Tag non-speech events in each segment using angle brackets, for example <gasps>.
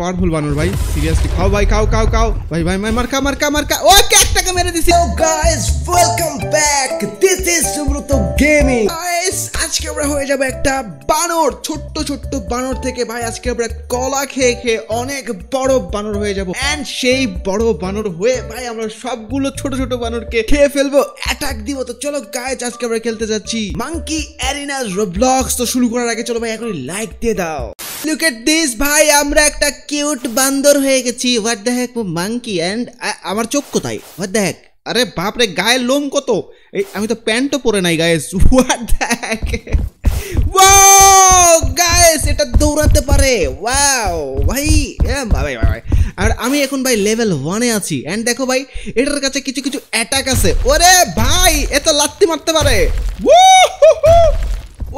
powerful বানর ভাই seriously খাও ভাই খাও খাও খাও ভাই ভাই ভাই মারকা মারকা মারকা ও ক্যাকটাকে মেরে দিছি ও guys welcome back this is Subrata gaming guys আজকে আমরা হয়ে যাব একটা বানর ছোট্ট ছোট্ট বানর থেকে ভাই আজকে আমরা কলা খেয়ে খেয়ে অনেক বড় বানর হয়ে যাব এন্ড সেই বড় বানর হয়ে ভাই আমরা সবগুলো ছোট ছোট বানরকে খেয়ে ফেলবো অ্যাটাক দিব তো চলো গাইস আজকে আমরা খেলতে যাচ্ছি মাঙ্কি অ্যারিনা রোবলক্স তো শুরু করার আগে চলো ভাই এখন লাইক দিয়ে দাও লুক এট দিস ভাই আমরা একটা কিউট বান্দর হয়ে গেছি what the heck monkey and আমার চোখ কোথায় হোয়াট দ্য হ্যাক আরে বাপরে গায়ের লোম কত এই আমি তো প্যান্টও পরে নাই গায়ে হোয়াট দ্য হ্যাক গাইস এটা দৌড়াতে পারে ওয়াও ভাই ভাই ভাই আর আমি এখন ভাই লেভেল ওয়ানে আছি অ্যান্ড দেখো ভাই এটার কাছে কিছু কিছু অ্যাটাক আছে ওরে ভাই এ লাত্তি মারতে পারে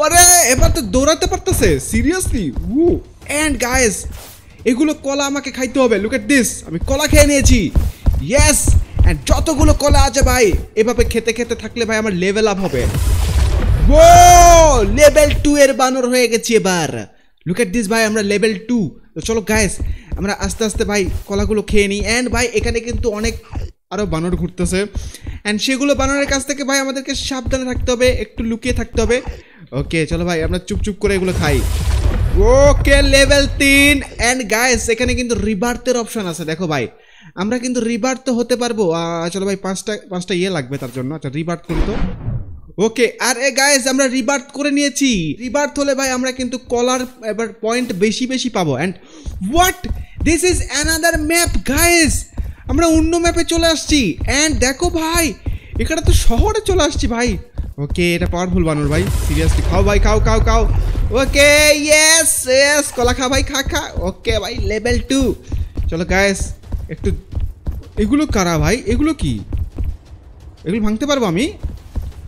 ওরে এবার তো দৌড়াতে পারতেছে সিরিয়াসলি উ অ্যান্ড গায়েস এগুলো কলা আমাকে খাইতে হবে লুক এট দিস আমি কলা খেয়ে নিয়েছি ইয়েস অ্যান্ড যতগুলো কলা আছে ভাই এভাবে খেতে খেতে থাকলে ভাই আমার লেভেল আপ হবে ও লেভেল টু এর বানর হয়ে গেছি এবার লুক এট দিস ভাই আমরা লেভেল টু তো চলো গায়েস আমরা আস্তে আস্তে ভাই কলাগুলো খেয়ে নিই অ্যান্ড ভাই এখানে কিন্তু অনেক আরও বানর ঘুরতেছে অ্যান্ড সেগুলো বানরের কাছ থেকে ভাই আমাদেরকে সাবধানে থাকতে হবে একটু লুকিয়ে থাকতে হবে ওকে চলো ভাই আমরা চুপচুপ করে এগুলো খাই ওকে লেভেল তিন অ্যান্ড গাইস এখানে কিন্তু রিবার্থের অপশন আছে দেখো ভাই আমরা কিন্তু রিবার্থ হতে পারবো চলো ভাই পাঁচটা পাঁচটা ইয়ে লাগবে তার জন্য আচ্ছা রিবার্থ করি তো ওকে আর এ গাইস আমরা রিবার্থ করে নিয়েছি রিবার্থ হলে ভাই আমরা কিন্তু কলার এবার পয়েন্ট বেশি বেশি পাবো and what this is another map guys আমরা অন্য ম্যাপে চলে আসছি অ্যান্ড দেখো ভাই এখানে তো শহরে চলে আসছি ভাই ওকে এটা পাওয়ারফুল বানর ভাই সিরিয়াসলি খাও ভাই খাও খাও খাও ওকে ইয়েস ইয়েস কলা খা ভাই খা খা ওকে ভাই লেভেল টু চলো গ্যাস একটু এগুলো কারা ভাই এগুলো কি এগুলো ভাঙতে পারবো আমি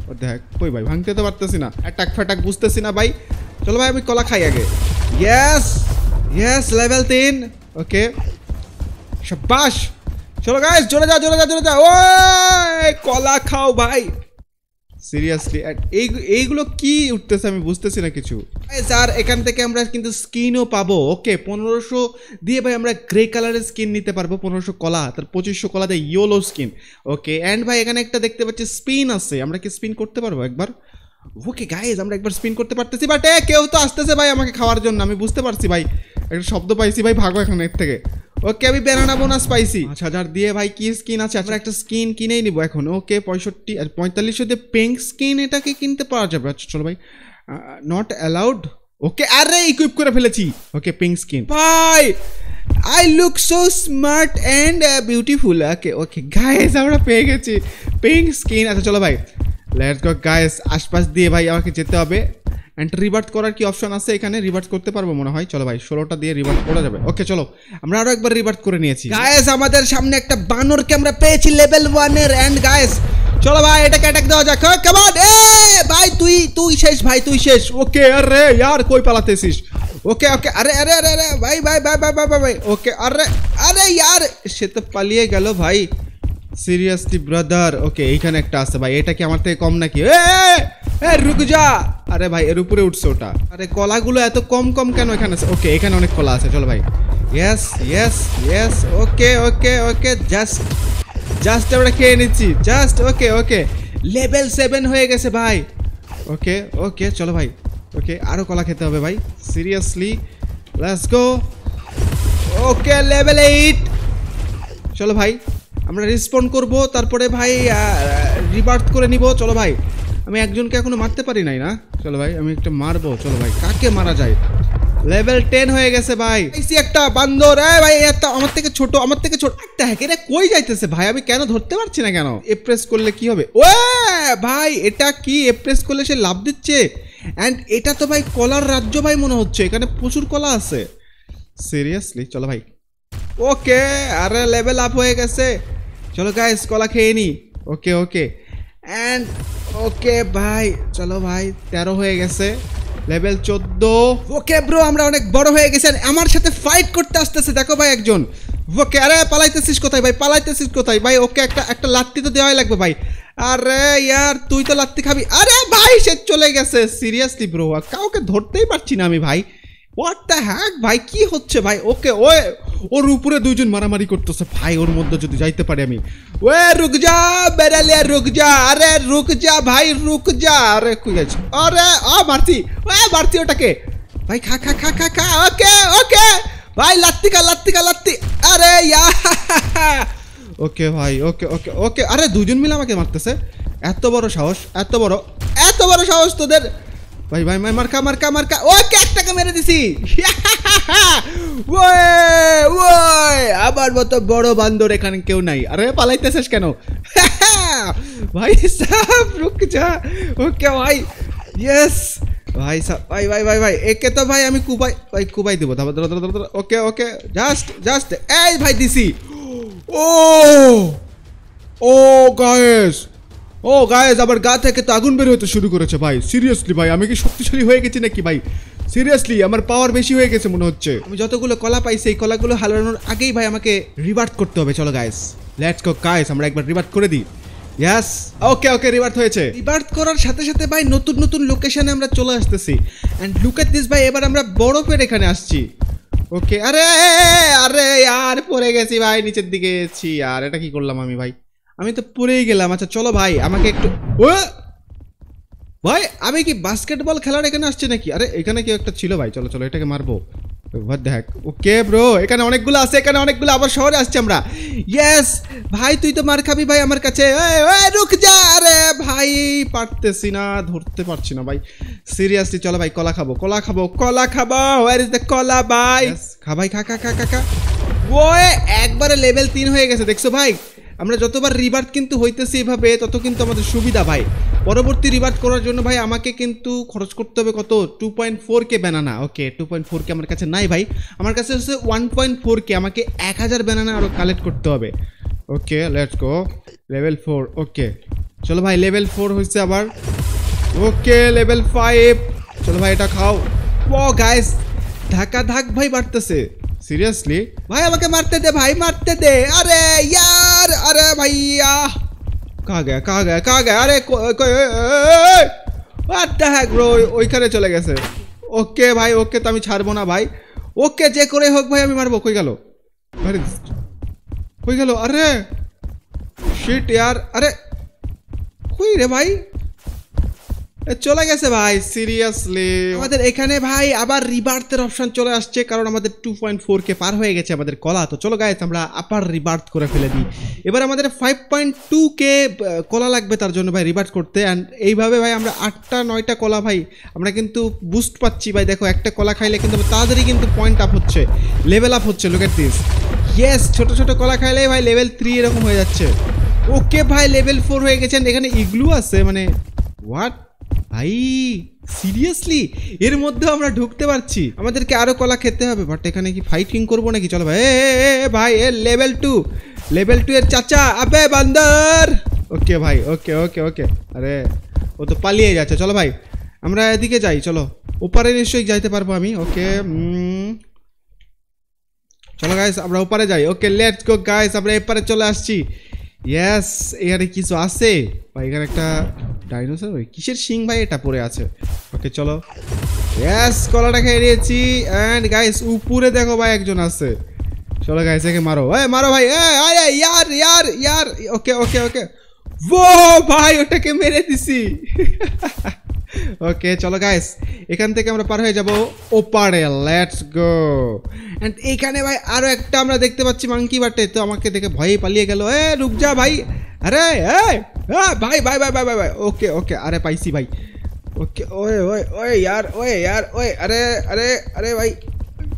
ও দেখ কই ভাই ভাঙতে তো পারতেছি না অ্যাটাক ফ্যাটাক বুঝতেছি না ভাই চলো ভাই আমি কলা খাই আগে ইয়েস ইয়েস লেভেল তিন ওকে সব চলো গাইস জোরে যা জোরে যা জোরে যা ও কলা খাও ভাই সিরিয়াসলি এই এইগুলো কি উঠতেছে আমি বুঝতেছি না কিছু স্যার এখান থেকে আমরা কিন্তু স্কিনও পাবো ওকে পনেরোশো দিয়ে ভাই আমরা গ্রে কালারের স্কিন নিতে পারবো পনেরোশো কলা তার পঁচিশশো কলা দেয় ইয়েলো স্কিন ওকে অ্যান্ড ভাই এখানে একটা দেখতে পাচ্ছি স্পিন আছে আমরা কি স্পিন করতে পারবো একবার ওকে গাইজ আমরা একবার স্পিন করতে পারতেছি বাট এ কেউ তো আসতেছে ভাই আমাকে খাওয়ার জন্য আমি বুঝতে পারছি ভাই একটা শব্দ পাইছি ভাই ভাগো এর থেকে ওকে আমি বেরানা বোনা স্পাইসি পাঁচ দিয়ে ভাই কি স্কিন আছে আমরা একটা স্কিন কিনেই নিব এখন ওকে পঁয়ষট্টি আর পঁয়তাল্লিশশো দিয়ে পিঙ্ক স্কিন এটাকে কিনতে পাওয়া যাবে আচ্ছা চলো ভাই নট অ্যালাউড ওকে আরে ইকুইপ করে ফেলেছি ওকে পিঙ্ক স্কিন ভাই I look so smart and beautiful okay okay guys আমরা পেয়ে গেছি পিঙ্ক স্কিন আচ্ছা চলো ভাই লেটস গো গায়েস আশপাশ দিয়ে ভাই আমাকে যেতে হবে অ্যান্ড রিভার্ট করার কি অপশন আছে এখানে রিভার্ট করতে পারবো মনে হয় চলো ভাই ষোলোটা দিয়ে রিভার্ট করা যাবে ওকে চলো আমরা আরও একবার রিভার্ট করে নিয়েছি গায়েস আমাদের সামনে একটা বানর ক্যামেরা পেয়েছি লেভেল ওয়ানের অ্যান্ড গায়েস চলো ভাই এটাকে অ্যাটাক দেওয়া যাক কেমন এ ভাই তুই তুই শেষ ভাই তুই শেষ ওকে আরে ইয়ার কই পালাতেছিস ওকে ওকে আরে আরে আরে আরে ভাই ভাই ভাই ভাই ভাই ভাই ওকে আরে আরে ইয়ার সে তো পালিয়ে গেল ভাই সিরিয়াসলি ব্রাদার ওকে এইখানে একটা আছে ভাই এটা কি আমার থেকে কম নাকি এ হ্যাঁ রুক যা আরে ভাই এর উপরে উঠছে ওটা আরে কলাগুলো এত কম কম কেন এখানে আছে ওকে এখানে অনেক কলা আছে চলো ভাই yes yes yes okay okay okay just just আমরা খেয়ে নিচ্ছি just okay okay level seven হয়ে গেছে ভাই ওকে ওকে চলো ভাই ওকে আরও কলা খেতে হবে ভাই seriously let's go okay level eight চলো ভাই আমরা রেসপন্ড করব তারপরে ভাই রিভার্ট করে নিব চলো ভাই আমি একজনকে এখনো মারতে পারি নাই না চলো ভাই আমি একটা মারবো চলো ভাই কাকে মারা যায় লেভেল টেন হয়ে গেছে ভাই এসি একটা বান্দর এ ভাই একটা আমার থেকে ছোট আমার থেকে ছোট একটা রে কই যাইতেছে ভাই আমি কেন ধরতে পারছি না কেন এ প্রেস করলে কি হবে ও ভাই এটা কি এ প্রেস করলে সে লাভ দিচ্ছে অ্যান্ড এটা তো ভাই কলার রাজ্য ভাই মনে হচ্ছে এখানে প্রচুর কলা আছে সিরিয়াসলি চলো ভাই ওকে আরে লেভেল আপ হয়ে গেছে চলো গাইস কলা খেয়ে নি ওকে ওকে অ্যান্ড ওকে ভাই চলো ভাই তেরো হয়ে গেছে লেভেল চোদ্দ ওকে ব্রো আমরা অনেক বড় হয়ে গেছি আমার সাথে ফাইট করতে আসতেছে দেখো ভাই একজন ওকে আরে পালাইতেছিস কোথায় ভাই পালাইতেছিস কোথায় ভাই ওকে একটা একটা লাত্তি তো দেওয়াই লাগবে ভাই আরে ইয়ার তুই তো লাত্তি খাবি আরে ভাই সে চলে গেছে সিরিয়াসলি ব্রো কাউকে ধরতেই পারছি না আমি ভাই হোয়াট দ্য হ্যাক ভাই কি হচ্ছে ভাই ওকে ওয়ে ওর উপরে দুইজন মারামারি করতেছে ভাই ওর মধ্যে যদি যাইতে পারি আমি ওয়ে রুক যা বেড়ালে রুক যা আরে রুক যা ভাই রুক যা আরে কই আছে আরে আ মারতি ওয়ে মারতি ওটাকে ভাই খা খা খা খা খা ওকে ওকে ভাই লাত্তি খা লাত্তি খা লাত্তি আরে ইয়া ওকে ভাই ওকে ওকে ওকে আরে দুজন মিলে আমাকে মারতেছে এত বড় সাহস এত বড় এত বড় সাহস তোদের ভাই ভাই ভাই মার্কা মার্কা মার্কা ও একটাকে মেরে দিছি <laughs> আবার মতো বড় বান্দর এখানে কেউ নাই আরে পালাইতেছিস কেন <laughs> ভাই সাহ রুক যা ওকে ভাই ইয়েস ভাই সাহ ভাই ভাই ভাই ভাই একে তো ভাই আমি কুবাই ভাই কুবাই দেবো তারপর ওকে ওকে জাস্ট জাস্ট এই ভাই দিছি <gasps> ও ও গায়েস ও গায়েজ আবার গা থেকে তো আগুন বের হতে শুরু করেছে ভাই সিরিয়াসলি ভাই আমি কি শক্তিশালী হয়ে গেছি নাকি ভাই সিরিয়াসলি আমার পাওয়ার বেশি হয়ে গেছে মনে হচ্ছে আমি যতগুলো কলা পাইছি এই কলাগুলো হালানোর আগেই ভাই আমাকে রিভার্ট করতে হবে চলো গায়েস লেটস গো গায়েস আমরা একবার রিভার্ট করে দিই ইয়াস ওকে ওকে রিভার্ট হয়েছে রিভার্ট করার সাথে সাথে ভাই নতুন নতুন লোকেশনে আমরা চলে আসতেছি অ্যান্ড লুক এট দিস ভাই এবার আমরা বরফের এখানে আসছি ওকে আরে আরে আর পড়ে গেছি ভাই নিচের দিকে এসেছি আর এটা কি করলাম আমি ভাই আমি তো পড়েই গেলাম আচ্ছা চলো ভাই আমাকে একটু ও ভাই আমি কি বাস্কেটবল খেলার এখানে আসছে নাকি আরে এখানে কেউ একটা ছিল ভাই চলো চলো এটাকে মারবো দেখ ওকে ব্রো এখানে অনেকগুলো আছে এখানে অনেকগুলো আবার শহরে আসছে আমরা ইয়েস ভাই তুই তো মার খাবি ভাই আমার কাছে রুক যা আরে ভাই পারতেছি না ধরতে পারছি না ভাই সিরিয়াসলি চলো ভাই কলা খাবো কলা খাবো কলা খাবো ওয়ার ইজ দ্য কলা ভাই খা ভাই খা খা খা খা খা ও একবারে লেভেল তিন হয়ে গেছে দেখছো ভাই আমরা যতবার রিভার্ট কিন্তু হইতেছি এভাবে তত কিন্তু আমাদের সুবিধা ভাই পরবর্তী রিভার্ট করার জন্য ভাই আমাকে কিন্তু খরচ করতে হবে কত two point four K banana okay two point four K আমার কাছে নাই ভাই আমার কাছে হচ্ছে ওয়ান পয়েন্ট ফোর কে আমাকে এক হাজার ব্যানানা আরও কালেক্ট করতে হবে okay let's go level four okay চলো ভাই লেভেল ফোর হয়েছে আবার ওকে লেভেল ফাইভ চলো ভাই এটা খাও ও গাইস ধাক্কা ধাক ভাই বাড়তেছে সিরিয়াসলি ভাই আমাকে মারতে দে ভাই মারতে দে আরে ইয়া अरे भैया कहा गया कहा गया कहा गया अरे ओखने चले गए ओके भाई ओके तो छाड़ब ना भाई ओके जे को हक भाई मारब कोई गलो कई गलो अरे शिट यार अरे कोई रे भाई চলে গেছে ভাই সিরিয়াসলি আমাদের এখানে ভাই আবার রিবার্থের অপশন চলে আসছে কারণ আমাদের টু পয়েন্ট ফোর কে পার হয়ে গেছে আমাদের কলা তো চলো গাইস আমরা আবার রিবার্থ করে ফেলে দিই এবার আমাদের ফাইভ পয়েন্ট টু কে কলা লাগবে তার জন্য ভাই রিবার্থ করতে অ্যান্ড এইভাবে ভাই আমরা আটটা নয়টা কলা ভাই আমরা কিন্তু বুস্ট পাচ্ছি ভাই দেখো একটা কলা খাইলে কিন্তু তাড়াতাড়ি কিন্তু পয়েন্ট আপ হচ্ছে লেভেল আপ হচ্ছে লোকের দিস ইয়েস ছোটো ছোটো কলা খাইলে ভাই লেভেল থ্রি এরকম হয়ে যাচ্ছে ওকে ভাই লেভেল ফোর হয়ে গেছেন এখানে ইগলু আছে মানে হোয়াট ভাই সিরিয়াসলি এর মধ্যেও আমরা ঢুকতে পারছি আমাদেরকে আরও কলা খেতে হবে বাট এখানে কি ফাইটিং করবো নাকি চলো ভাই এ ভাই এ লেভেল টু লেভেল টু এর চাচা আবে বান্দর ওকে ভাই ওকে ওকে ওকে আরে ও তো পালিয়ে যাচ্ছে চলো ভাই আমরা এদিকে যাই চলো ওপারে নিশ্চয়ই যাইতে পারবো আমি ওকে চলো গাইস আমরা ওপারে যাই ওকে লেটস গো গাইস আমরা এপারে চলে আসছি ইয়াস এখানে কিছু আছে ভাই এখানে একটা ডাইনোসর ওই কিসের সিং ভাই এটা পড়ে আছে ওকে চলো গ্যাস কলাটা খেয়ে নিয়েছি অ্যান্ড গাইস উপরে দেখো ভাই একজন আছে চলো গাইস একে মারো এ মারো ভাই এ আরে ইয়ার ইয়ার ইয়ার ওকে ওকে ওকে ও ভাই ওটাকে মেরে দিছি <laughs> ওকে চলো গাইস এখান থেকে আমরা পার হয়ে যাব ওপারে লেটস গো অ্যান্ড এখানে ভাই আরও একটা আমরা দেখতে পাচ্ছি মাংকি বাটে তো আমাকে দেখে ভয়ে পালিয়ে গেল এ রুকজা ভাই আরে এ হ্যাঁ, ভাই ভাই ভাই ভাই ভাই ভাই ওকে ওকে আরে पाइसी ভাই ওকে ওয়ে ওয়ে ওয়ে यार ওয়ে यार ওয়ে আরে আরে আরে ভাই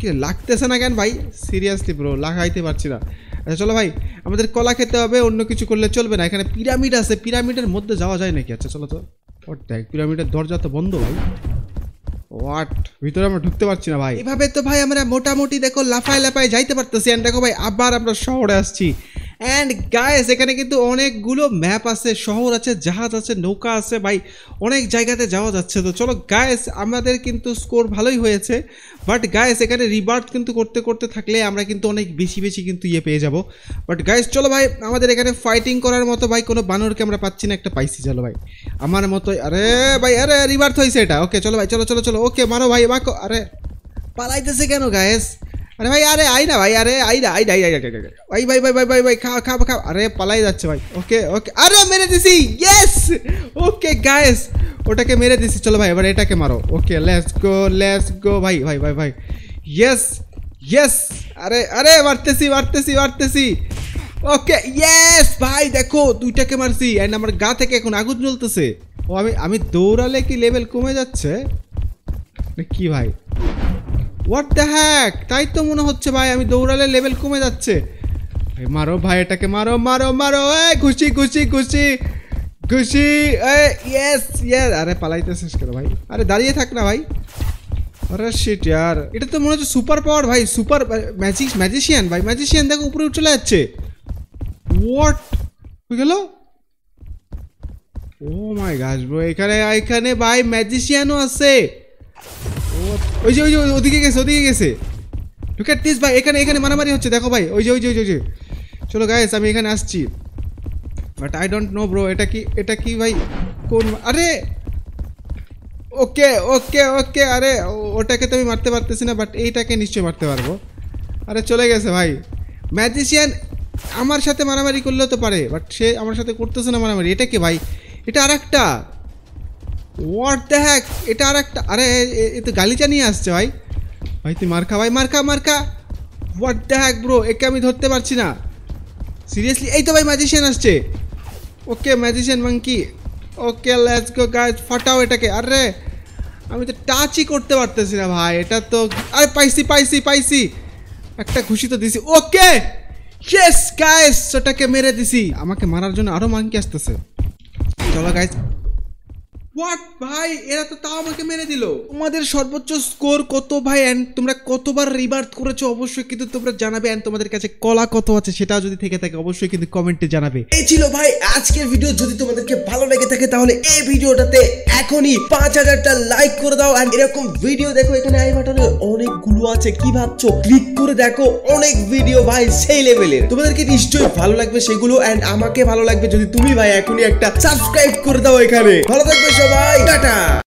কে লাগতেছে না কেন ভাই সিরিয়াসলি ব্রো লাগাইতে পারছি না আচ্ছা চলো ভাই আমাদের কলা খেতে হবে অন্য কিছু করলে চলবে না এখানে পিরামিড আছে পিরামিডের মধ্যে যাওয়া যায় নাকি আচ্ছা চলো তো ওট দেখ পিরামিডের দরজা তো বন্ধ ভাই হোয়াট ভিতরে আমরা ঢুকতে পারছি না ভাই এভাবে তো ভাই আমরা মোটামুটি দেখো লাফায় লাফায় যাইতে পারতেছি অ্যান্ড দেখো ভাই আবার আমরা শহরে আসছি অ্যান্ড গায়েস এখানে কিন্তু অনেকগুলো ম্যাপ আছে শহর আছে জাহাজ আছে নৌকা আছে ভাই অনেক জায়গাতে যাওয়া যাচ্ছে তো চলো গায়েস আমাদের কিন্তু স্কোর ভালোই হয়েছে বাট গায়েস এখানে রিবার্ট কিন্তু করতে করতে থাকলে আমরা কিন্তু অনেক বেশি বেশি কিন্তু ইয়ে পেয়ে যাব বাট গায়েস চলো ভাই আমাদের এখানে ফাইটিং করার মতো ভাই কোনো বানরকে আমরা পাচ্ছি না একটা পাইছি চলো ভাই আমার মতো আরে ভাই আরে রিবার্থ হয়েছে এটা ওকে চলো ভাই চলো চলো চলো ওকে মারো ভাই মাকো আরে পালাইতেছে কেন গায়েস আরে ভাই আরে আই না ভাই আরে আই না আই না আই না ভাই ভাই ভাই ভাই ভাই ভাই খাও খাও খাও আরে পালাই যাচ্ছে ভাই ওকে ওকে আরে মেরে দিছি ইয়েস ওকে গায়েস ওটাকে মেরে দিছি চলো ভাই এবার এটাকে মারো ওকে লেটস গো লেটস গো ভাই ভাই ভাই ভাই ইয়েস ইয়েস আরে আরে মারতেছি মারতেছি মারতেছি ওকে ইয়েস ভাই দেখো দুইটাকে মারছি অ্যান্ড আমার গা থেকে এখন আগুন জ্বলতেছে ও আমি আমি দৌড়ালে কি লেভেল কমে যাচ্ছে মানে কি ভাই হোয়াট দ্য হ্যাক তাই তো মনে হচ্ছে ভাই আমি দৌড়ালে লেভেল কমে যাচ্ছে মারো ভাই এটাকে মারো মারো মারো এ ঘুষি ঘুষি ঘুষি ঘুষি ইয়েস ইয়েস আরে পালাইতে শেষ করো ভাই আরে দাঁড়িয়ে থাক না ভাই আরে শিট ইয়ার এটা তো মনে হচ্ছে সুপার পাওয়ার ভাই সুপার ম্যাজিক ম্যাজিশিয়ান ভাই ম্যাজিশিয়ান দেখো উপরে চলে যাচ্ছে হোয়াট হয়ে গেল ও মাই গাছ ব্রো এখানে এখানে ভাই ম্যাজিশিয়ানও আছে ওই যে ওই যে ওদিকে গেছে ওদিকে গেছে দিস ভাই এখানে এখানে মারামারি হচ্ছে দেখো ভাই ওই যে ওই যে ওই যে চলো গাইস আমি এখানে আসছি but I don't know bro এটা কি এটা কি ভাই কোন আরে ওকে ওকে ওকে আরে ওটাকে তো আমি মারতে পারতেছি না বাট এইটাকে নিশ্চয়ই মারতে পারবো আরে চলে গেছে ভাই ম্যাজিশিয়ান আমার সাথে মারামারি করলেও তো পারে বাট সে আমার সাথে করতেছে না মারামারি এটা কি ভাই এটা আর একটা ওয়াট দ্য হ্যাক এটা আর একটা আরে এ তো গালিচা নিয়ে আসছে ভাই ভাই তুই মার্কা ভাই মার্কা মার্কা মার হোয়াট দ্য হ্যাক ব্রো একে আমি ধরতে পারছি না সিরিয়াসলি এই তো ভাই ম্যাজিশিয়ান আসছে okay magician monkey okay let's go গাছ ফাটাও এটাকে আরে আমি তো টাচই করতে পারতেছি না ভাই এটা তো আরে পাইছি পাইছি পাইছি একটা খুশি তো দিছি ওকে শেষ গাইস ওটাকে মেরে দিছি আমাকে মারার জন্য আরও মাঙ্কি আসতেছে চলো গাইস হোয়াট ভাই এরা তো তাও আমাকে মেরে দিল তোমাদের সর্বোচ্চ স্কোর কত ভাই অ্যান্ড তোমরা কতবার করেছো অবশ্যই কিন্তু তোমরা জানাবে অ্যান্ড তোমাদের কাছে কলা কত আছে সেটাও যদি থেকে থাকে অবশ্যই কিন্তু কমেন্টে জানাবে এই ছিল ভাই আজকের ভিডিও যদি তোমাদেরকে ভালো লেগে থাকে তাহলে এই ভিডিওটাতে এখনই পাঁচ হাজারটা লাইক করে দাও অ্যান্ড এরকম ভিডিও দেখো এখানে আই অনেকগুলো আছে কি ভাবছো ক্লিক করে দেখো অনেক ভিডিও ভাই সেই লেভেলের তোমাদেরকে নিশ্চয়ই ভালো লাগবে সেগুলো অ্যান্ড আমাকে ভালো লাগবে যদি তুমি ভাই এখনই একটা সাবস্ক্রাইব করে দাও এখানে ভালো থাকবে やばタ